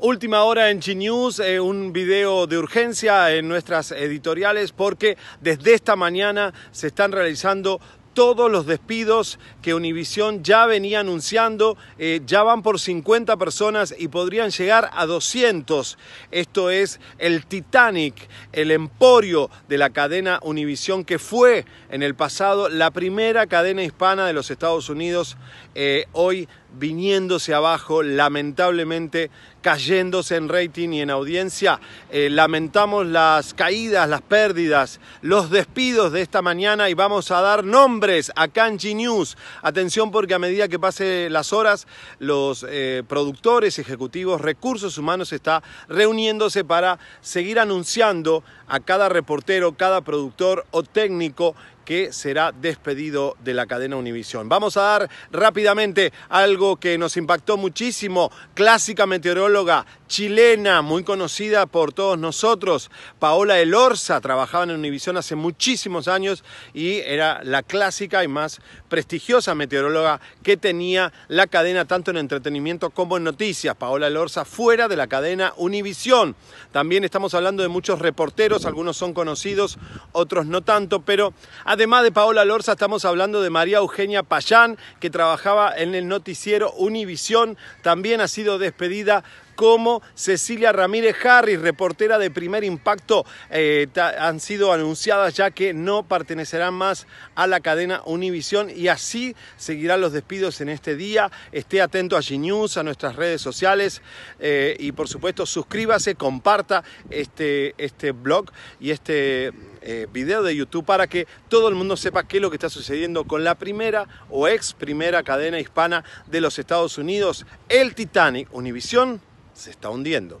Última hora en G-News, eh, un video de urgencia en nuestras editoriales porque desde esta mañana se están realizando todos los despidos que Univision ya venía anunciando, eh, ya van por 50 personas y podrían llegar a 200. Esto es el Titanic, el emporio de la cadena Univisión que fue en el pasado la primera cadena hispana de los Estados Unidos, eh, hoy viniéndose abajo lamentablemente cayéndose en rating y en audiencia. Eh, lamentamos las caídas, las pérdidas, los despidos de esta mañana y vamos a dar nombres a Kanji News. Atención porque a medida que pase las horas, los eh, productores, ejecutivos, recursos humanos está reuniéndose para seguir anunciando a cada reportero, cada productor o técnico que será despedido de la cadena Univisión. Vamos a dar rápidamente algo que nos impactó muchísimo. Clásica meteoróloga chilena, muy conocida por todos nosotros. Paola Elorza trabajaba en Univisión hace muchísimos años y era la clásica y más prestigiosa meteoróloga que tenía la cadena tanto en entretenimiento como en noticias. Paola Elorza fuera de la cadena Univisión. También estamos hablando de muchos reporteros, algunos son conocidos, otros no tanto, pero además de Paola Elorza estamos hablando de María Eugenia Payán, que trabajaba en el noticiero Univisión, también ha sido despedida como Cecilia Ramírez Harris, reportera de primer impacto, eh, han sido anunciadas ya que no pertenecerán más a la cadena Univisión y así seguirán los despidos en este día. Esté atento a G-News, a nuestras redes sociales eh, y por supuesto suscríbase, comparta este, este blog y este eh, video de YouTube para que todo el mundo sepa qué es lo que está sucediendo con la primera o ex primera cadena hispana de los Estados Unidos, el Titanic, Univisión se está hundiendo.